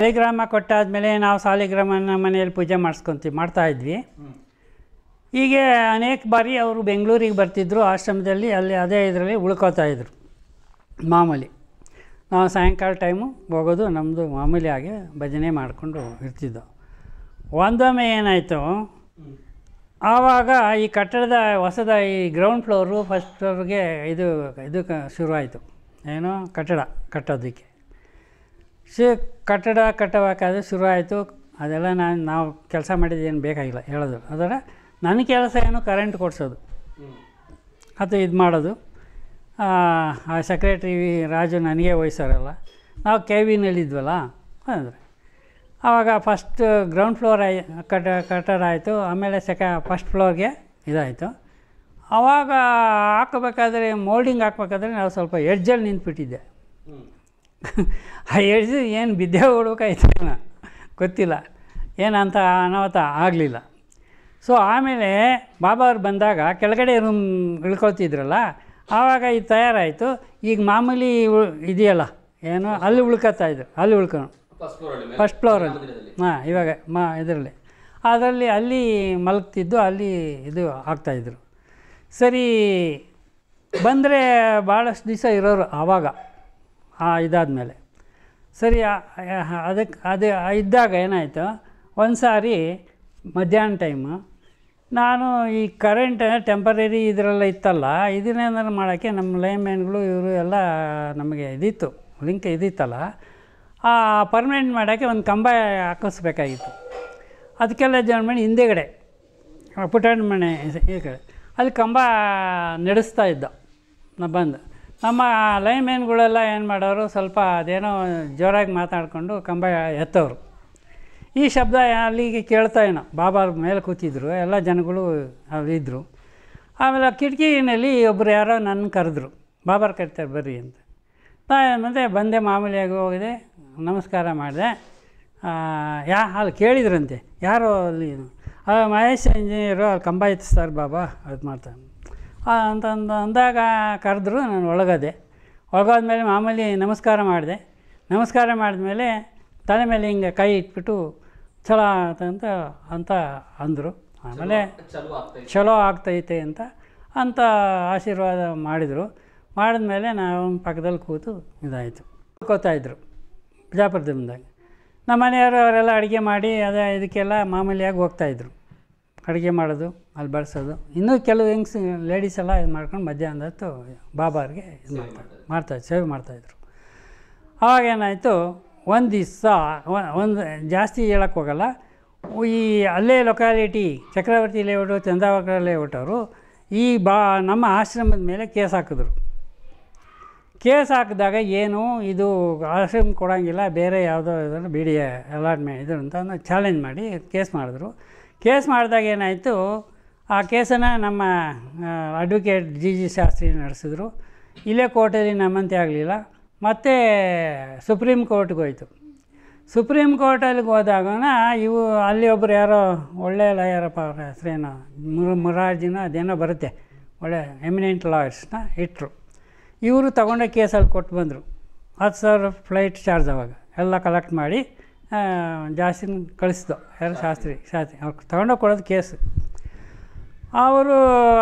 ಸಾಲಿಗ್ರಾಮ ಕೊಟ್ಟಾದಮೇಲೆ ನಾವು ಸಾಲಿಗ್ರಾಮನ ಮನೆಯಲ್ಲಿ ಪೂಜೆ ಮಾಡಿಸ್ಕೊತೀವಿ ಮಾಡ್ತಾ ಇದ್ವಿ ಹೀಗೆ ಅನೇಕ ಬಾರಿ ಅವರು ಬೆಂಗಳೂರಿಗೆ ಬರ್ತಿದ್ರು ಆಶ್ರಮದಲ್ಲಿ ಅಲ್ಲಿ ಅದೇ ಇದರಲ್ಲಿ ಉಳ್ಕೊತಾ ಇದ್ರು ಮಾಮೂಲಿ ನಾವು ಸಾಯಂಕಾಲ ಟೈಮು ಹೋಗೋದು ನಮ್ಮದು ಮಾಮೂಲಿ ಆಗಿ ಭಜನೆ ಮಾಡಿಕೊಂಡು ಇರ್ತಿದ್ದೋ ಒಂದೊಮ್ಮೆ ಏನಾಯಿತು ಆವಾಗ ಈ ಕಟ್ಟಡದ ಹೊಸದ ಈ ಗ್ರೌಂಡ್ ಫ್ಲೋರು ಫಸ್ಟ್ ಫ್ಲೋರ್ಗೆ ಇದು ಇದು ಶುರುವಾಯಿತು ಏನೋ ಕಟ್ಟಡ ಕಟ್ಟೋದಕ್ಕೆ ಸಿ ಕಟ್ಟಡ ಕಟ್ಟಬೇಕಾದ್ರೆ ಶುರು ಆಯಿತು ಅದೆಲ್ಲ ನಾನು ನಾವು ಕೆಲಸ ಮಾಡಿದ್ದೇನು ಬೇಕಾಗಿಲ್ಲ ಹೇಳೋದು ಅದರ ನನ್ನ ಕೆಲಸ ಏನು ಕರೆಂಟ್ ಕೊಡಿಸೋದು ಅದು ಇದು ಮಾಡೋದು ಆ ಸೆಕ್ರೆಟ್ರಿ ರಾಜು ನನಗೆ ವಹಿಸೋರಲ್ಲ ನಾವು ಕೆ ವಿನಲ್ಲಿದ್ವಲ್ಲ ಅಂದರೆ ಆವಾಗ ಫಸ್ಟ್ ಗ್ರೌಂಡ್ ಫ್ಲೋರ್ ಆಯ್ ಕಟ್ಟ ಕಟ್ಟಡ ಆಯಿತು ಆಮೇಲೆ ಸೆಕ ಫಸ್ಟ್ ಫ್ಲೋರ್ಗೆ ಇದಾಯಿತು ಆವಾಗ ಹಾಕಬೇಕಾದ್ರೆ ಮೋಲ್ಡಿಂಗ್ ಹಾಕ್ಬೇಕಾದ್ರೆ ನಾವು ಸ್ವಲ್ಪ ಎಡ್ಜಲ್ಲಿ ನಿಂತುಬಿಟ್ಟಿದ್ದೆ ಆ ಏನು ಬಿದ್ದೆ ಓಡ್ಬೇಕಾಯ್ತೇನೋ ಗೊತ್ತಿಲ್ಲ ಏನಂತ ಅನಾಹುತ ಆಗಲಿಲ್ಲ ಸೊ ಆಮೇಲೆ ಬಾಬಾ ಅವ್ರು ಬಂದಾಗ ಕೆಳಗಡೆ ರೂಮ್ ಇಳ್ಕೊಳ್ತಿದ್ರಲ್ಲ ಆವಾಗ ಇದು ತಯಾರಾಯಿತು ಈಗ ಮಾಮೂಲಿ ಇದೆಯಲ್ಲ ಏನು ಅಲ್ಲಿ ಉಳ್ಕೊತಾ ಇದ್ರು ಅಲ್ಲಿ ಉಳ್ಕೊಂಡು ಫಸ್ಟ್ ಫ್ಲೋರಲ್ಲಿ ಹಾಂ ಇವಾಗ ಮಾ ಇದರಲ್ಲಿ ಅದರಲ್ಲಿ ಅಲ್ಲಿ ಮಲಗ್ತಿದ್ದು ಅಲ್ಲಿ ಇದು ಆಗ್ತಾಯಿದ್ರು ಸರಿ ಬಂದರೆ ಭಾಳಷ್ಟು ದಿವಸ ಇರೋರು ಆವಾಗ ಇದಾದ ಮೇಲೆ ಸರಿ ಅದಕ್ಕೆ ಅದು ಇದ್ದಾಗ ಏನಾಯಿತು ಒಂದು ಸಾರಿ ಮಧ್ಯಾಹ್ನ ಟೈಮು ನಾನು ಈ ಕರೆಂಟ್ ಟೆಂಪರರಿ ಇದರೆಲ್ಲ ಇತ್ತಲ್ಲ ಇದನ್ನೇನಾದ್ರು ಮಾಡೋಕ್ಕೆ ನಮ್ಮ ಲೈನ್ ಮ್ಯಾನ್ಗಳು ಇವರು ಎಲ್ಲ ನಮಗೆ ಇದಿತ್ತು ಲಿಂಕ್ ಇದಿತ್ತಲ್ಲ ಆ ಪರ್ಮನೆಂಟ್ ಮಾಡೋಕ್ಕೆ ಒಂದು ಕಂಬ ಹಾಕಿಸ್ಬೇಕಾಗಿತ್ತು ಅದಕ್ಕೆಲ್ಲ ಜನ ಮಾಡಿ ಹಿಂದೆಗಡೆ ಪುಟ್ಟಣ್ಣ ಮನೆ ಈ ಕಡೆ ಅಲ್ಲಿ ಕಂಬ ನಡೆಸ್ತಾ ಇದ್ದ ನಾ ಬಂದು ನಮ್ಮ ಲೈನ್ಮೆನ್ಗಳೆಲ್ಲ ಏನು ಮಾಡೋರು ಸ್ವಲ್ಪ ಅದೇನೋ ಜೋರಾಗಿ ಮಾತಾಡಿಕೊಂಡು ಕಂಬ ಎತ್ತವರು ಈ ಶಬ್ದ ಅಲ್ಲಿಗೆ ಕೇಳ್ತಾ ಏನೋ ಬಾಬಾ ಮೇಲೆ ಕೂತಿದ್ರು ಎಲ್ಲ ಜನಗಳು ಇದ್ದರು ಆಮೇಲೆ ಕಿಟಕಿನಲ್ಲಿ ಒಬ್ಬರು ಯಾರೋ ನನ್ನ ಕರೆದ್ರು ಬಾಬಾರು ಕರಿತಾರೆ ಬರ್ರಿ ಅಂತ ಮತ್ತೆ ಬಂದೆ ಮಾಮೂಲಿಯಾಗಿ ಹೋಗಿದೆ ನಮಸ್ಕಾರ ಮಾಡಿದೆ ಯಾ ಅಲ್ಲಿ ಕೇಳಿದ್ರಂತೆ ಯಾರೋ ಅಲ್ಲಿ ಮಹೇಶ್ ಇಂಜಿನಿಯರು ಅಲ್ಲಿ ಕಂಬ ಎತ್ತಿಸ್ತಾರೆ ಬಾಬಾ ಅದು ಮಾಡ್ತಾನೆ ಅಂತಂದು ಅಂದಾಗ ಕರೆದ್ರು ನಾನು ಒಳಗೋದೆ ಒಳಗಾದ್ಮೇಲೆ ಮಾಮೂಲಿ ನಮಸ್ಕಾರ ಮಾಡಿದೆ ನಮಸ್ಕಾರ ಮಾಡಿದ ಮೇಲೆ ತಲೆ ಮೇಲೆ ಹಿಂಗೆ ಕೈ ಇಟ್ಬಿಟ್ಟು ಚಲೋ ಅಂತ ಅಂತ ಅಂದರು ಆಮೇಲೆ ಚಲೋ ಆಗ್ತೈತೆ ಅಂತ ಅಂತ ಆಶೀರ್ವಾದ ಮಾಡಿದರು ಮಾಡಿದ್ಮೇಲೆ ನಾವು ಪಕ್ಕದಲ್ಲಿ ಕೂತು ಇದಾಯಿತು ಕೂತ್ಕೋತಾಯಿದ್ರು ಬಿಜಾಪುರದಿಂದ ನಮ್ಮ ಮನೆಯವರು ಅವರೆಲ್ಲ ಅಡುಗೆ ಮಾಡಿ ಅದೇ ಇದಕ್ಕೆಲ್ಲ ಮಾಮೂಲಿಯಾಗಿ ಹೋಗ್ತಾಯಿದ್ರು ಅಡುಗೆ ಮಾಡೋದು ಅಲ್ಲಿ ಬಳಸೋದು ಇನ್ನೂ ಕೆಲವು ಹೆಂಗ್ಸ್ ಲೇಡೀಸ್ ಎಲ್ಲ ಇದು ಮಾಡ್ಕೊಂಡು ಮಧ್ಯಾಹ್ನದ ಹೊತ್ತು ಬಾಬಾರಿಗೆ ಇದು ಮಾಡ್ತಾರೆ ಸೇವ್ ಸೇವೆ ಮಾಡ್ತಾಯಿದ್ರು ಆವಾಗೇನಾಯಿತು ಒಂದು ದಿವಸ ಒಂದು ಜಾಸ್ತಿ ಹೇಳಕ್ಕೆ ಹೋಗಲ್ಲ ಈ ಅಲ್ಲೇ locality Chakravarthi layout Chandavarkar layout ಅವರು ಈ ಬಾ ನಮ್ಮ ಆಶ್ರಮದ ಮೇಲೆ ಕೇಸ್ ಹಾಕಿದ್ರು ಕೇಸ್ ಹಾಕಿದಾಗ ಏನು ಇದು ಆಶ್ರಮ ಕೊಡೋಂಗಿಲ್ಲ ಬೇರೆ ಯಾವುದೋ ಇದನ್ನು ಬಿ ಡಿ ಎ ಅಲಾಟ್ಮೆಂಟ್ ಇದ್ರು ಅಂತ ಚಾಲೆಂಜ್ ಮಾಡಿ ಕೇಸ್ ಮಾಡಿದ್ರು ಕೇಸ್ ಮಾಡಿದಾಗ ಏನಾಯಿತು ಆ ಕೇಸನ್ನು ನಮ್ಮ ಅಡ್ವೊಕೇಟ್ ಜಿ ಜಿ ಶಾಸ್ತ್ರಿ ನಡೆಸಿದ್ರು ಇಲ್ಲೇ ಕೋರ್ಟಲ್ಲಿ ನಮ್ಮಂತೆ ಆಗಲಿಲ್ಲ ಮತ್ತು ಸುಪ್ರೀಂ ಕೋರ್ಟ್ಗೆ ಹೋಯಿತು ಸುಪ್ರೀಂ ಕೋರ್ಟಲ್ಲಿಗೆ ಹೋದಾಗ ಇವು ಅಲ್ಲಿ ಒಬ್ಬರು ಯಾರೋ ಒಳ್ಳೆ ಲಾಯರಪ್ಪ ಅವ್ರ ಹೆಸರೇನೋ ಮುರು ಮುರಾರ್ಜಿನ ಅದೇನೋ ಬರುತ್ತೆ ಒಳ್ಳೆ ಎಮಿನೆಂಟ್ ಲಾಯರ್ಸ್ನ ಇಟ್ಟರು ಇವರು ತಗೊಂಡ ಕೇಸಲ್ಲಿ ಕೊಟ್ಟು ಬಂದರು ಹತ್ತು ಸಾವಿರ ಫ್ಲೈಟ್ ಚಾರ್ಜ್ ಅವಾಗ ಎಲ್ಲ ಕಲೆಕ್ಟ್ ಮಾಡಿ ಜಾಸ್ತಿನ ಕಳಿಸ್ದು ಯಾರು ಶಾಸ್ತ್ರಿ ಶಾಸ್ತ್ರಿ ಅವ್ರು ತಗೊಂಡೋಗಿ ಕೊಡೋದು ಕೇಸು ಅವರು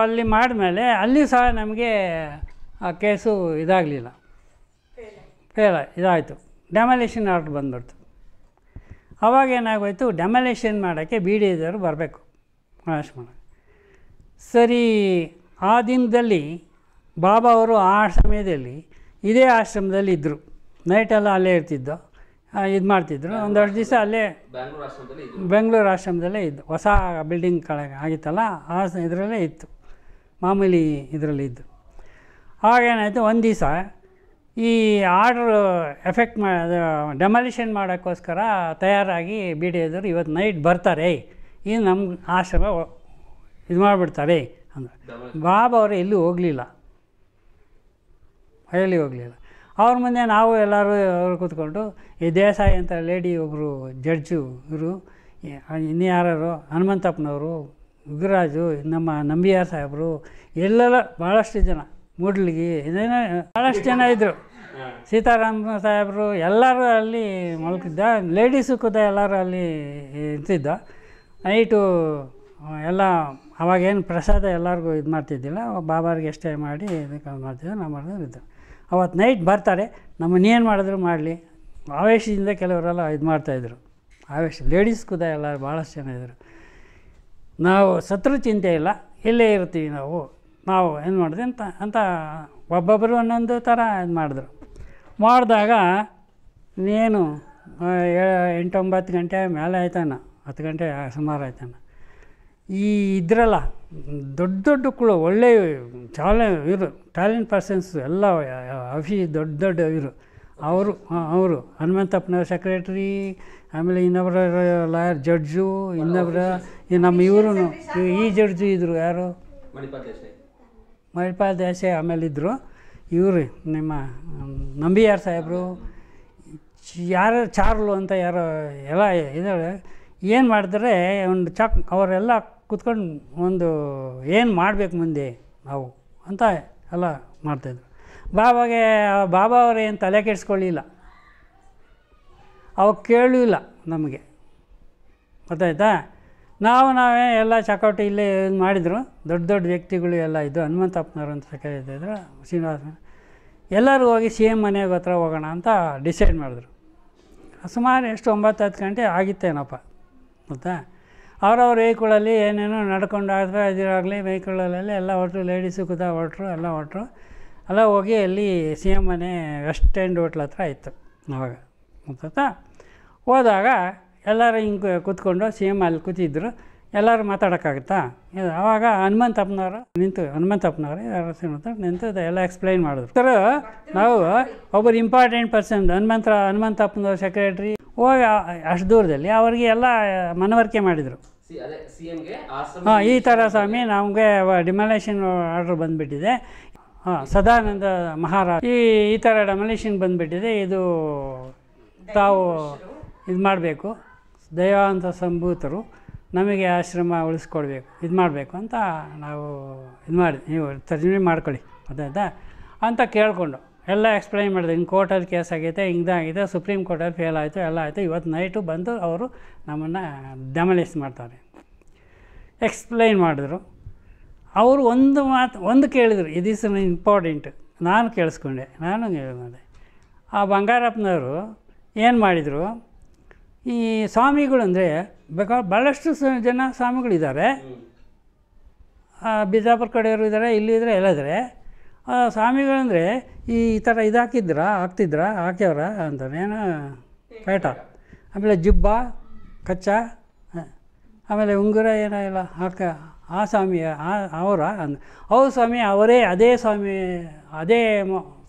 ಅಲ್ಲಿ ಮಾಡಿದ್ಮೇಲೆ ಅಲ್ಲಿ ಸಹ ನಮಗೆ ಆ ಕೇಸು ಇದಾಗಲಿಲ್ಲ ಫೇಲ ಇದಾಯಿತು ಡ್ಯಾಮಲೇಷನ್ ಆರ್ಡ್ರ್ ಬಂದ್ಬಿಡ್ತು ಅವಾಗ ಏನಾಗೋಯ್ತು ಡ್ಯಾಮಲೇಷನ್ ಮಾಡೋಕ್ಕೆ ಬಿ ಡಿ ಇದ್ದವರು ಬರಬೇಕು ಮಹೇಶ್ ಮಾಡೋಕ್ಕೆ ಸರಿ ಆ ದಿನದಲ್ಲಿ ಬಾಬಾ ಅವರು ಆ ಸಮಯದಲ್ಲಿ ಇದೇ ಆಶ್ರಮದಲ್ಲಿ ಇದ್ದರು ನೈಟೆಲ್ಲ ಅಲ್ಲೇ ಇರ್ತಿದ್ದೋ ಇದು ಮಾಡ್ತಿದ್ರು ಒಂದಷ್ಟು ದಿವಸ ಅಲ್ಲೇ ಬೆಂಗಳೂರು ಆಶ್ರಮದಲ್ಲೇ ಇದ್ದು ಹೊಸ ಬಿಲ್ಡಿಂಗ್ ಕಳೆ ಆಗಿತ್ತಲ್ಲ ಆ ಇದರಲ್ಲೇ ಇತ್ತು ಮಾಮೂಲಿ ಇದರಲ್ಲಿ ಇದ್ದು ಏನಾಯಿತು ಒಂದು ದಿವಸ ಈ ಆರ್ಡ್ರ್ ಎಫೆಕ್ಟ್ ಮಾ ಡೆಮಾಲಿಷನ್ ಮಾಡೋಕ್ಕೋಸ್ಕರ ತಯಾರಾಗಿ ಬಿ ಡಿ ಎದ್ರು ಇವತ್ತು ನೈಟ್ ಬರ್ತಾರೆ ಈ ನಮ್ಮ ಆಶ್ರಮ ಇದು ಮಾಡಿಬಿಡ್ತಾರೆ ಅಂದರೆ ಬಾಬಾ ಅವರು ಎಲ್ಲೂ ಹೋಗಲಿಲ್ಲ ಎಲ್ಲಿ ಹೋಗಲಿಲ್ಲ ಅವ್ರ ಮುಂದೆ ನಾವು ಎಲ್ಲರೂ ಕೂತ್ಕೊಂಡು ಈ ದೇಸಾಯಿ ಅಂತ ಲೇಡಿ ಒಬ್ಬರು ಜಡ್ಜು ಇವರು ಯಾರು ಹನುಮಂತಪ್ಪನವರು ಯುಗರಾಜು ನಮ್ಮ ನಂಬಿಯಾರ್ ಸಾಹೇಬರು ಎಲ್ಲೆಲ್ಲ ಭಾಳಷ್ಟು ಜನ ಮೂಡ್ಲಿಗಿ ಇದೇನೋ ಭಾಳಷ್ಟು ಜನ ಇದ್ದರು ಸೀತಾರಾಮ ಸಾಹೇಬರು ಎಲ್ಲರೂ ಅಲ್ಲಿ ಮಲ್ಕಿದ್ದ ಲೇಡೀಸು ಕೂಡ ಎಲ್ಲರೂ ಅಲ್ಲಿ ಇರ್ತಿದ್ದ ನೈಟು ಎಲ್ಲ ಅವಾಗೇನು ಪ್ರಸಾದ ಎಲ್ಲರಿಗೂ ಇದು ಮಾಡ್ತಿದ್ದಿಲ್ಲ ಬಾಬಾರಿಗೆ ಎಷ್ಟೇ ಮಾಡಿ ಇದಕ್ಕೆ ಮಾಡ್ತಿದ್ದೆ ನಮ್ಮ ಮಾಡಿದ್ರು ಇದ್ದರು ಅವತ್ತು ನೈಟ್ ಬರ್ತಾರೆ ನಮ್ಮನ್ನೇನು ಮಾಡಿದ್ರು ಮಾಡಲಿ ಆವೇಶದಿಂದ ಕೆಲವರೆಲ್ಲ ಇದು ಮಾಡ್ತಾಯಿದ್ರು ಆವೇಶ ಲೇಡೀಸ್ ಕೂದ ಎಲ್ಲ ಭಾಳಷ್ಟು ಜನ ಇದ್ದರು ನಾವು ಸತ್ರು ಚಿಂತೆ ಇಲ್ಲ ಇಲ್ಲೇ ಇರ್ತೀವಿ ನಾವು ನಾವು ಏನು ಮಾಡಿದೆ ಅಂತ ಅಂತ ಒಬ್ಬೊಬ್ಬರು ಒಂದೊಂದು ಥರ ಇದು ಮಾಡಿದ್ರು ಮಾಡಿದಾಗ ನೀನು ಎಂಟೊಂಬತ್ತು ಗಂಟೆ ಮೇಲೆ ಆಯ್ತಾನ ಹತ್ತು ಗಂಟೆ ಸುಮಾರು ಆಯ್ತಾನ ಈ ಇದ್ರಲ್ಲ ದೊಡ್ಡ ದೊಡ್ಡ ಕೂಡ ಒಳ್ಳೆಯ ಚಾಲೆ ಇವರು ಟ್ಯಾಲೆಂಟ್ ಪರ್ಸನ್ಸ್ ಎಲ್ಲ ಅಫಿ ದೊಡ್ಡ ದೊಡ್ಡ ಇವರು ಅವರು ಅವರು ಹನುಮಂತಪ್ಪನವ್ರ ಸೆಕ್ರೆಟ್ರಿ ಆಮೇಲೆ ಇನ್ನೊಬ್ಬರ ಲಾಯರ್ ಜಡ್ಜು ಇನ್ನೊಬ್ಬರ ನಮ್ಮ ಇವರು ಈ ಜಡ್ಜು ಇದ್ದರು ಯಾರು ಮಣಿಪಾಲ್ ದೇಸಾಯಿ ಆಮೇಲೆ ಇದ್ದರು ಇವರು ನಿಮ್ಮ ನಂಬಿಯಾರ್ ಸಾಹೇಬರು ಯಾರು ಚಾರ್ಲು ಅಂತ ಯಾರೋ ಎಲ್ಲ ಇದ್ದಾರೆ ಏನು ಮಾಡಿದ್ರೆ ಒಂದು ಚಕ್ ಅವರೆಲ್ಲ ಕುತ್ಕೊಂಡು ಒಂದು ಏನು ಮಾಡಬೇಕು ಮುಂದೆ ನಾವು ಅಂತ ಎಲ್ಲ ಮಾಡ್ತಾಯಿದ್ರು ಬಾಬಾಗೆ ಬಾಬಾ ಅವರು ತಲೆ ಕೆಡಿಸ್ಕೊಳ್ಳಿಲ್ಲ ಅವಾಗ ಕೇಳೂ ಇಲ್ಲ ನಮಗೆ ಗೊತ್ತಾಯ್ತಾ ನಾವು ನಾವೇ ಎಲ್ಲ ಚಕೌಟ್ ಇಲ್ಲೇ ಮಾಡಿದರು ದೊಡ್ಡ ದೊಡ್ಡ ವ್ಯಕ್ತಿಗಳು ಎಲ್ಲ ಇದ್ದು ಹನುಮಂತಪ್ಪನವರು ಅಂತ ಇದ್ದರು ಶ್ರೀನಿವಾಸ ಎಲ್ಲರೂ ಹೋಗಿ ಸಿ ಎಮ್ ಮನೆಗೆ ಹತ್ರ ಹೋಗೋಣ ಅಂತ ಡಿಸೈಡ್ ಮಾಡಿದ್ರು ಸುಮಾರು ಎಷ್ಟು ಒಂಬತ್ತು ಹತ್ತು ಗಂಟೆ ಆಗಿತ್ತೇನಪ್ಪ ಗೊತ್ತಾ ಅವರವ್ರ ವೆಹಿಕಲಲ್ಲಿ ಏನೇನೋ ನಡ್ಕೊಂಡು ಆದರೆ ಇದಾಗಲಿ ವೆಹಿಕಲಲ್ಲೆಲ್ಲ ಎಲ್ಲ ಹೊರಟು ಲೇಡೀಸು ಕೂತ ಹೊರಟರು ಎಲ್ಲ ಹೊರಟರು ಎಲ್ಲ ಹೋಗಿ ಅಲ್ಲಿ ಸಿ ಎಮ್ ಮನೆ ವೆಸ್ಟ್ ಎಂಡ್ ಹೋಟ್ಲ್ ಹತ್ರ ಇತ್ತು ಆವಾಗ ಗೊತ್ತಾ ಹೋದಾಗ ಎಲ್ಲರೂ ಹಿಂಗೆ ಕೂತ್ಕೊಂಡು ಸಿ ಎಮ್ ಅಲ್ಲಿ ಕೂತಿದ್ರು ಎಲ್ಲರೂ ಮಾತಾಡೋಕ್ಕಾಗುತ್ತಾ ಇದು ಆವಾಗ ಹನುಮಂತಪ್ಪನವರು ನಿಂತು ಹನುಮಂತಪ್ಪನವರು ಯಾರು ನಿಂತು ಎಲ್ಲ ಎಕ್ಸ್ಪ್ಲೈನ್ ಮಾಡಿದ್ರು ಸರ್ ನಾವು ಒಬ್ಬರು ಇಂಪಾರ್ಟೆಂಟ್ ಪರ್ಸನ್ ಹನುಮಂತ ಹನುಮಂತಪ್ಪನವ್ರ ಸೆಕ್ರೆಟ್ರಿ ಹೋಗಿ ಅಷ್ಟು ದೂರದಲ್ಲಿ ಅವರಿಗೆ ಎಲ್ಲ ಮನವರಿಕೆ ಮಾಡಿದರು ಹಾಂ ಈ ಥರ ಸ್ವಾಮಿ ನಮಗೆ ಡಿಮಾಲೇಷನ್ ಆರ್ಡ್ರ್ ಬಂದುಬಿಟ್ಟಿದೆ ಹಾಂ ಸದಾನಂದ ಮಹಾರಾಜ್ ಈ ಈ ಥರ ಡಮಾಲೇಷನ್ ಬಂದುಬಿಟ್ಟಿದೆ ಇದು ತಾವು ಇದು ಮಾಡಬೇಕು ದೈವಾಂತ ಸಂಭೂತರು ನಮಗೆ ಆಶ್ರಮ ಉಳಿಸ್ಕೊಡ್ಬೇಕು ಇದು ಮಾಡಬೇಕು ಅಂತ ನಾವು ಇದು ಮಾಡಿ ನೀವು ತರ್ಜಮೆ ಮಾಡ್ಕೊಳ್ಳಿ ಅದಾಯ್ತಾ ಅಂತ ಕೇಳಿಕೊಂಡು ಎಲ್ಲ ಎಕ್ಸ್ಪ್ಲೈನ್ ಮಾಡಿದೆ ಹಿಂಗೆ ಕೋರ್ಟಲ್ಲಿ ಕೇಸ್ ಆಗೈತೆ ಹಿಂಗ್ದಾಗಿದೆ ಸುಪ್ರೀಂ ಕೋರ್ಟಲ್ಲಿ ಫೇಲ್ ಆಯಿತು ಎಲ್ಲ ಆಯಿತು ಇವತ್ತು ನೈಟು ಬಂದು ಅವರು ನಮ್ಮನ್ನು ಡೆಮಲಿಸ್ ಮಾಡ್ತಾರೆ ಎಕ್ಸ್ಪ್ಲೈನ್ ಮಾಡಿದ್ರು ಅವರು ಒಂದು ಮಾತು ಒಂದು ಕೇಳಿದರು ಇಸ್ ಇಂಪಾರ್ಟೆಂಟ್ ನಾನು ಕೇಳಿಸ್ಕೊಂಡೆ ನಾನು ಹೇಳಿದೆ ಆ ಬಂಗಾರಪ್ಪನವರು ಏನು ಮಾಡಿದರು ಈ ಸ್ವಾಮಿಗಳು ಅಂದರೆ ಬೇಕಾ ಭಾಳಷ್ಟು ಜನ ಸ್ವಾಮಿಗಳಿದ್ದಾರೆ ಬಿಜಾಪುರ ಕಡೆಯವರು ಇದ್ದಾರೆ ಇಲ್ಲಿದ್ರೆ ಎಲ್ಲದ್ರೆ ಸ್ವಾಮಿಗಳಂದರೆ ಈ ಈ ಥರ ಇದು ಹಾಕಿದ್ರಾ ಹಾಕ್ತಿದ್ರಾ ಹಾಕ್ಯವ್ರ ಏನು ಪೇಟ ಆಮೇಲೆ ಜಿಬ್ಬ ಕಚ್ಚ ಆಮೇಲೆ ಉಂಗುರ ಏನೋ ಇಲ್ಲ ಹಾಕ ಆ ಸ್ವಾಮಿ ಅವರ ಅಂದ ಅವ್ರ ಸ್ವಾಮಿ ಅವರೇ ಅದೇ ಸ್ವಾಮಿ ಅದೇ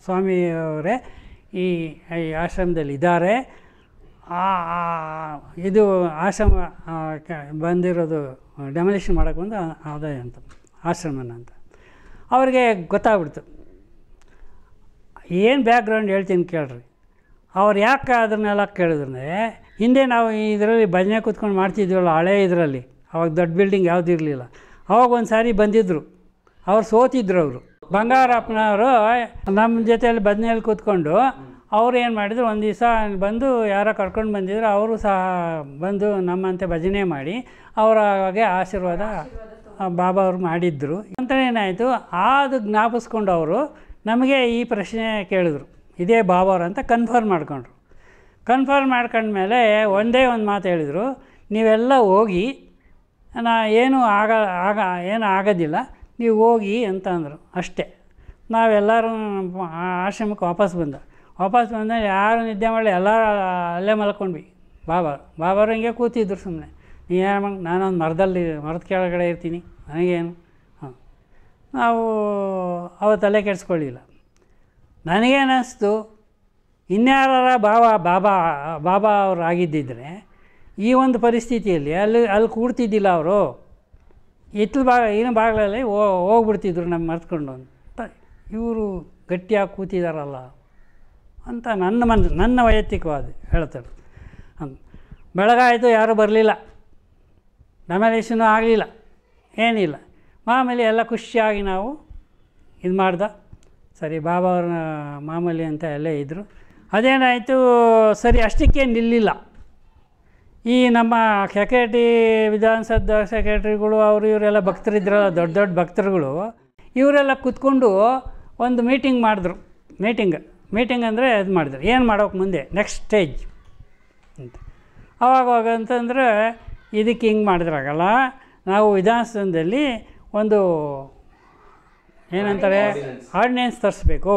ಸ್ವಾಮಿಯವರೇ ಈ ಈ ಆಶ್ರಮದಲ್ಲಿ ಇದ್ದಾರೆ ಇದು ಆಶ್ರಮ ಬಂದಿರೋದು ಡೆಮೊಲೇಷನ್ ಮಾಡೋಕೆ ಬಂದು ಅದೇ ಅಂತ ಆಶ್ರಮನ ಅಂತ ಅವ್ರಿಗೆ ಗೊತ್ತಾಗ್ಬಿಡ್ತು ಏನು ಬ್ಯಾಕ್ಗ್ರೌಂಡ್ ಹೇಳ್ತೀನಿ ಕೇಳ್ರಿ ಅವ್ರು ಯಾಕೆ ಅದನ್ನೆಲ್ಲ ಕೇಳಿದ್ರೆ ಹಿಂದೆ ನಾವು ಇದರಲ್ಲಿ ಭಜನೆ ಕೂತ್ಕೊಂಡು ಮಾಡ್ತಿದ್ವಲ್ಲ ಹಳೆ ಇದರಲ್ಲಿ ಅವಾಗ ದೊಡ್ಡ ಬಿಲ್ಡಿಂಗ್ ಯಾವುದೂ ಇರಲಿಲ್ಲ ಅವಾಗ ಒಂದು ಸಾರಿ ಬಂದಿದ್ದರು ಅವ್ರು ಸೋತಿದ್ರು ಅವರು ಬಂಗಾರಪ್ಪನವರು ನಮ್ಮ ಜೊತೆಯಲ್ಲಿ ಬದನೆಯಲ್ಲಿ ಕೂತ್ಕೊಂಡು ಅವ್ರು ಏನು ಮಾಡಿದ್ರು ಒಂದು ದಿವಸ ಬಂದು ಯಾರೋ ಕರ್ಕೊಂಡು ಬಂದಿದ್ರು ಅವರು ಸಹ ಬಂದು ನಮ್ಮಂತೆ ಭಜನೆ ಮಾಡಿ ಅವರ ಹಾಗೆ ಆಶೀರ್ವಾದ ಬಾಬಾ ಅವರು ಮಾಡಿದ್ದರು ಏನಾಯಿತು ಅದು ಜ್ಞಾಪಿಸ್ಕೊಂಡು ಅವರು ನಮಗೆ ಈ ಪ್ರಶ್ನೆ ಕೇಳಿದ್ರು ಇದೇ ಅವರು ಅಂತ ಕನ್ಫರ್ಮ್ ಮಾಡ್ಕೊಂಡ್ರು ಕನ್ಫರ್ಮ್ ಮಾಡ್ಕೊಂಡ್ಮೇಲೆ ಒಂದೇ ಒಂದು ಮಾತು ಹೇಳಿದರು ನೀವೆಲ್ಲ ಹೋಗಿ ನಾ ಏನೂ ಆಗ ಆಗ ಏನು ಆಗೋದಿಲ್ಲ ನೀವು ಹೋಗಿ ಅಂತ ಅಂದರು ಅಷ್ಟೇ ನಾವೆಲ್ಲರೂ ಆಶ್ರಮಕ್ಕೆ ವಾಪಸ್ ಬಂದ ವಾಪಸ್ ಬಂದ ಯಾರು ನಿದ್ದೆ ಮಾಡಲಿ ಎಲ್ಲರೂ ಅಲ್ಲೇ ಮಲ್ಕೊಂಡ್ವಿ ಬಾಬಾ ಬಾಬಾರು ಹಿಂಗೆ ಕೂತಿದ್ರು ಸುಮ್ಮನೆ ನೀ ಏನು ನಾನೊಂದು ಮರದಲ್ಲಿ ಮರದ ಕೆಳಗಡೆ ಇರ್ತೀನಿ ನನಗೇನು ಹಾಂ ನಾವು ಅವ ತಲೆ ಕೆಡಿಸ್ಕೊಳ್ಳಿಲ್ಲ ನನಗೇನಿಸ್ತು ಇನ್ಯಾರ ಬಾಬಾ ಬಾಬಾ ಬಾಬಾ ಅವರು ಆಗಿದ್ದಿದ್ರೆ ಈ ಒಂದು ಪರಿಸ್ಥಿತಿಯಲ್ಲಿ ಅಲ್ಲಿ ಅಲ್ಲಿ ಕೂಡ್ತಿದ್ದಿಲ್ಲ ಅವರು ಎತ್ತಲು ಬಾ ಏನು ಬಾಗಿಲಲ್ಲಿ ಹೋಗ್ಬಿಡ್ತಿದ್ರು ನಮ್ಮ ಮರ್ತ್ಕೊಂಡು ಅಂತ ಇವರು ಗಟ್ಟಿಯಾಗಿ ಕೂತಿದಾರಲ್ಲ ಅಂತ ನನ್ನ ಮನ್ ನನ್ನ ವೈಯಕ್ತಿಕವಾದ ಹೇಳ್ತಾರೆ ಅಂತ ಬೆಳಗಾಯಿತು ಯಾರೂ ಬರಲಿಲ್ಲ ನಮಲೇಶನೂ ಆಗಲಿಲ್ಲ ಏನಿಲ್ಲ ಮಾಮೂಲಿ ಎಲ್ಲ ಖುಷಿಯಾಗಿ ನಾವು ಇದು ಮಾಡ್ದ ಸರಿ ಬಾಬಾ ಅವ್ರನ್ನ ಮಾಮೂಲಿ ಅಂತ ಎಲ್ಲ ಇದ್ದರು ಅದೇನಾಯಿತು ಸರಿ ಅಷ್ಟಕ್ಕೆ ನಿಲ್ಲಿಲ್ಲ ಈ ನಮ್ಮ ಸೆಕ್ರೆಟ್ರಿ ವಿಧಾನಸಭೆ ಸೆಕ್ರೆಟ್ರಿಗಳು ಅವರು ಇವರೆಲ್ಲ ಭಕ್ತರಿದ್ರಲ್ಲ ದೊಡ್ಡ ದೊಡ್ಡ ಭಕ್ತರುಗಳು ಇವರೆಲ್ಲ ಕೂತ್ಕೊಂಡು ಒಂದು ಮೀಟಿಂಗ್ ಮಾಡಿದ್ರು ಮೀಟಿಂಗ್ ಮೀಟಿಂಗ್ ಅಂದರೆ ಇದು ಮಾಡಿದ್ರು ಏನು ಮಾಡೋಕೆ ಮುಂದೆ ನೆಕ್ಸ್ಟ್ ಸ್ಟೇಜ್ ಅಂತ ಅವಾಗವಾಗ ಅಂತಂದರೆ ಇದಕ್ಕೆ ಹಿಂಗೆ ಮಾಡಿದ್ರಾಗಲ್ಲ ನಾವು ವಿಧಾನಸೌಧದಲ್ಲಿ ಒಂದು ಏನಂತಾರೆ ಆರ್ಡಿನೆನ್ಸ್ ತರಿಸ್ಬೇಕು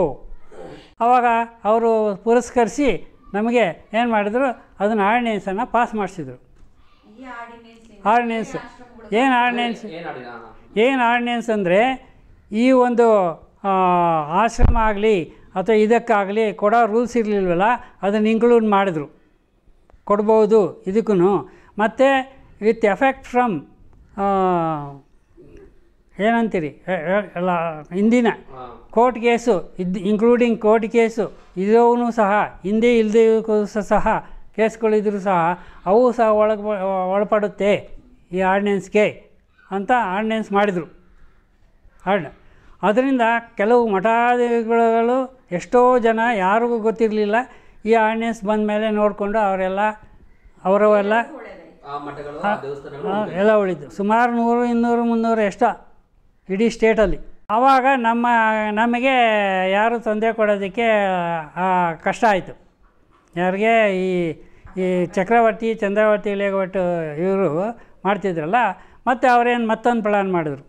ಆವಾಗ ಅವರು ಪುರಸ್ಕರಿಸಿ ನಮಗೆ ಏನು ಮಾಡಿದ್ರು ಅದನ್ನು ಆರ್ಡಿನೆನ್ಸನ್ನು ಪಾಸ್ ಮಾಡಿಸಿದರು ಆರ್ಡಿನೆನ್ಸ್ ಏನು ಆರ್ಡಿನೆನ್ಸ್ ಏನು ಆರ್ಡಿನೆನ್ಸ್ ಅಂದರೆ ಈ ಒಂದು ಆಶ್ರಮ ಆಗಲಿ ಅಥವಾ ಇದಕ್ಕಾಗಲಿ ಕೊಡೋ ರೂಲ್ಸ್ ಇರಲಿಲ್ವಲ್ಲ ಅದನ್ನು ಇನ್ಕ್ಲೂಡ್ ಮಾಡಿದ್ರು ಕೊಡ್ಬೋದು ಇದಕ್ಕೂ ಮತ್ತು ವಿತ್ ಎಫೆಕ್ಟ್ ಫ್ರಮ್ ಏನಂತೀರಿ ಹಿಂದಿನ ಕೋರ್ಟ್ ಕೇಸು ಇದು ಇನ್ಕ್ಲೂಡಿಂಗ್ ಕೋರ್ಟ್ ಕೇಸು ಇದೂ ಸಹ ಹಿಂದೆ ಇಲ್ಲದೂ ಸಹ ಕೇಸ್ಗಳಿದ್ರೂ ಸಹ ಅವು ಸಹ ಒಳಗೆ ಒಳಪಡುತ್ತೆ ಈ ಆರ್ಡಿನೆನ್ಸ್ಗೆ ಅಂತ ಆರ್ಡಿನೆನ್ಸ್ ಮಾಡಿದರು ಆರ್ಡ್ ಅದರಿಂದ ಕೆಲವು ಮಠಾಧಿಗಳು ಎಷ್ಟೋ ಜನ ಯಾರಿಗೂ ಗೊತ್ತಿರಲಿಲ್ಲ ಈ ಆರ್ಡಿನೆನ್ಸ್ ಬಂದ ಮೇಲೆ ನೋಡಿಕೊಂಡು ಅವರೆಲ್ಲ ಅವರವೆಲ್ಲ ಎಲ್ಲ ಉಳಿದು ಸುಮಾರು ನೂರು ಇನ್ನೂರು ಮುನ್ನೂರು ಎಷ್ಟೋ ಇಡೀ ಸ್ಟೇಟಲ್ಲಿ ಆವಾಗ ನಮ್ಮ ನಮಗೆ ಯಾರು ತೊಂದರೆ ಕೊಡೋದಕ್ಕೆ ಕಷ್ಟ ಆಯಿತು ಯಾರಿಗೆ ಈ ಈ ಚಕ್ರವರ್ತಿ ಚಂದ್ರವರ್ತಿ ಲೇಗವಟ್ಟು ಇವರು ಮಾಡ್ತಿದ್ರಲ್ಲ ಮತ್ತು ಅವರೇನು ಮತ್ತೊಂದು ಪ್ಲ್ಯಾನ್ ಮಾಡಿದ್ರು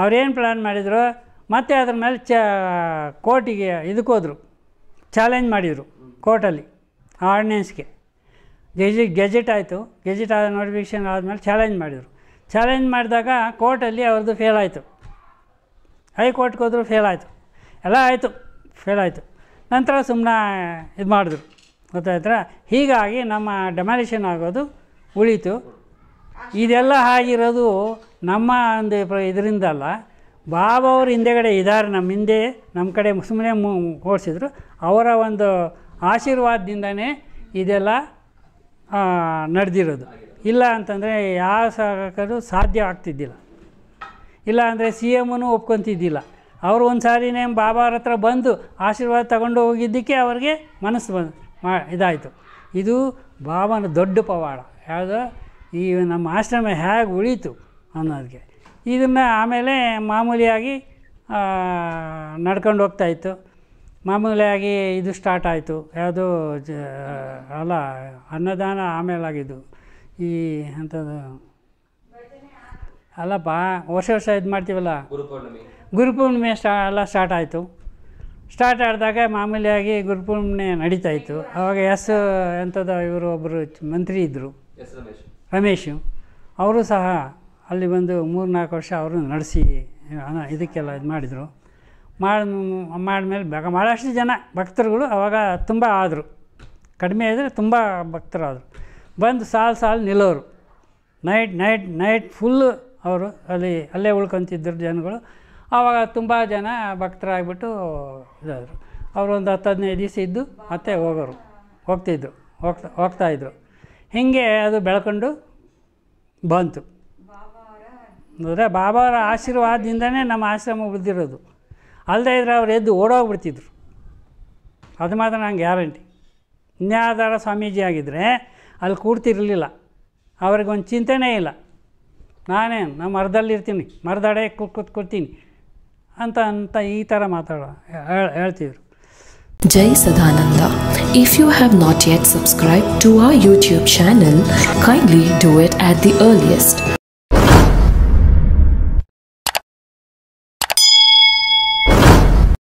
ಅವರೇನು ಪ್ಲ್ಯಾನ್ ಮಾಡಿದರು ಮತ್ತೆ ಅದ್ರ ಮೇಲೆ ಚ ಕೋರ್ಟಿಗೆ ಇದಕ್ಕೋದ್ರು ಚಾಲೆಂಜ್ ಮಾಡಿದರು ಕೋರ್ಟಲ್ಲಿ ಆರ್ಡಿನೆನ್ಸ್ಗೆ ಗೆಜಿ ಗೆಜೆಟ್ ಆಯಿತು ಗೆಜೆಟ್ ಆದ ನೋಟಿಫಿಕೇಷನ್ ಆದಮೇಲೆ ಚಾಲೆಂಜ್ ಮಾಡಿದರು ಚಾಲೆಂಜ್ ಮಾಡಿದಾಗ ಕೋರ್ಟಲ್ಲಿ ಅವ್ರದ್ದು ಫೇಲ್ ಆಯಿತು ಹೈಕೋರ್ಟ್ಗೆ ಹೋದ್ರು ಫೇಲ್ ಆಯಿತು ಎಲ್ಲ ಆಯಿತು ಫೇಲ್ ಆಯಿತು ನಂತರ ಸುಮ್ಮನೆ ಇದು ಮಾಡಿದ್ರು ಗೊತ್ತಾಯ್ತರ ಹೀಗಾಗಿ ನಮ್ಮ ಡೆಮಾಲಿಷನ್ ಆಗೋದು ಉಳೀತು ಇದೆಲ್ಲ ಆಗಿರೋದು ನಮ್ಮ ಒಂದು ಇದರಿಂದಲ್ಲ ಬಾಬಾ ಅವರು ಹಿಂದೆಗಡೆ ಇದ್ದಾರೆ ನಮ್ಮ ಹಿಂದೆ ನಮ್ಮ ಕಡೆ ಸುಮ್ಮನೆ ಓಡಿಸಿದ್ರು ಅವರ ಒಂದು ಆಶೀರ್ವಾದದಿಂದನೇ ಇದೆಲ್ಲ ನಡೆದಿರೋದು ಇಲ್ಲ ಅಂತಂದರೆ ಯಾವ ಸರ್ಕಾರಕ್ಕೂ ಸಾಧ್ಯ ಆಗ್ತಿದ್ದಿಲ್ಲ ಇಲ್ಲ ಅಂದರೆ ಸಿ ಎಮ್ನು ಒಪ್ಕೊತಿದ್ದಿಲ್ಲ ಅವರು ಒಂದು ಸಾರಿನೇ ಬಾಬಾರ ಹತ್ರ ಬಂದು ಆಶೀರ್ವಾದ ತಗೊಂಡು ಹೋಗಿದ್ದಕ್ಕೆ ಅವ್ರಿಗೆ ಮನಸ್ಸು ಬಂದು ಮಾ ಇದಾಯಿತು ಇದು ಬಾಬಾನ ದೊಡ್ಡ ಪವಾಡ ಯಾವುದು ಈ ನಮ್ಮ ಆಶ್ರಮ ಹೇಗೆ ಉಳೀತು ಅನ್ನೋದಕ್ಕೆ ಇದನ್ನು ಆಮೇಲೆ ಮಾಮೂಲಿಯಾಗಿ ನಡ್ಕೊಂಡು ಹೋಗ್ತಾಯಿತ್ತು ಮಾಮೂಲಿಯಾಗಿ ಇದು ಸ್ಟಾರ್ಟ್ ಆಯಿತು ಯಾವುದು ಜ ಅಲ್ಲ ಅನ್ನದಾನ ಆಗಿದ್ದು ಈ ಅಂಥದ್ದು ಅಲ್ಲ ಬಾ ವರ್ಷ ವರ್ಷ ಇದು ಮಾಡ್ತೀವಲ್ಲ ಗುರುಪೂರ್ಣಿಮೆ ಸ್ಟಾ ಎಲ್ಲ ಸ್ಟಾರ್ಟ್ ಆಯಿತು ಸ್ಟಾರ್ಟ್ ಆಡಿದಾಗ ಮಾಮೂಲಿಯಾಗಿ ಗುರುಪೂರ್ಣಿಮೆ ನಡೀತಾ ಇತ್ತು ಆವಾಗ ಎಸ್ ಎಂಥದ್ದು ಇವರು ಒಬ್ಬರು ಮಂತ್ರಿ ಇದ್ದರು ರಮೇಶು ಅವರು ಸಹ ಅಲ್ಲಿ ಬಂದು ಮೂರು ನಾಲ್ಕು ವರ್ಷ ಅವರು ನಡೆಸಿ ಇದಕ್ಕೆಲ್ಲ ಇದು ಮಾಡಿದರು ಮಾಡಿ ಮಾಡಿದ್ಮೇಲೆ ಬೇಗ ಭಾಳಷ್ಟು ಜನ ಭಕ್ತರುಗಳು ಅವಾಗ ತುಂಬ ಆದರು ಕಡಿಮೆ ಆದರೆ ತುಂಬ ಭಕ್ತರಾದರು ಬಂದು ಸಾಲು ಸಾಲು ನಿಲ್ಲೋರು ನೈಟ್ ನೈಟ್ ನೈಟ್ ಫುಲ್ಲು ಅವರು ಅಲ್ಲಿ ಅಲ್ಲೇ ಉಳ್ಕೊತಿದ್ದರು ಜನಗಳು ಆವಾಗ ತುಂಬ ಜನ ಭಕ್ತರಾಗ್ಬಿಟ್ಟು ಇದಾದರು ಅವರು ಒಂದು ಹತ್ತು ಹದಿನೈದು ದಿವಸ ಇದ್ದು ಮತ್ತೆ ಹೋಗೋರು ಹೋಗ್ತಿದ್ರು ಹೋಗ್ತಾ ಹೋಗ್ತಾಯಿದ್ರು ಹೀಗೆ ಅದು ಬೆಳ್ಕೊಂಡು ಬಂತು ಅಂದರೆ ಬಾಬಾರ ಆಶೀರ್ವಾದದಿಂದನೇ ನಮ್ಮ ಆಶ್ರಮ ಉಳಿದಿರೋದು ಅಲ್ಲದೆ ಇದ್ರೆ ಅವ್ರು ಎದ್ದು ಓಡೋಗ್ಬಿಡ್ತಿದ್ರು ಅದು ಮಾತ್ರ ನಾನು ಗ್ಯಾರಂಟಿ ಇನ್ಯಾದಾರ ಸ್ವಾಮೀಜಿ ಆಗಿದ್ದರೆ ಅಲ್ಲಿ ಕೂಡ್ತಿರಲಿಲ್ಲ ಅವ್ರಿಗೊಂದು ಚಿಂತೆನೇ ಇಲ್ಲ ನಾನೇ ನಾನು ಮರದಲ್ಲಿರ್ತೀನಿ ಮರದಡೆ ಕೂತ್ಕೊಡ್ತೀನಿ ಅಂತ ಅಂತ ಈ ಥರ ಮಾತಾಡೋ ಹೇಳ್ತಿದ್ರು ಜೈ Sadananda if you have not yet subscribe to our YouTube channel kindly do it at the earliest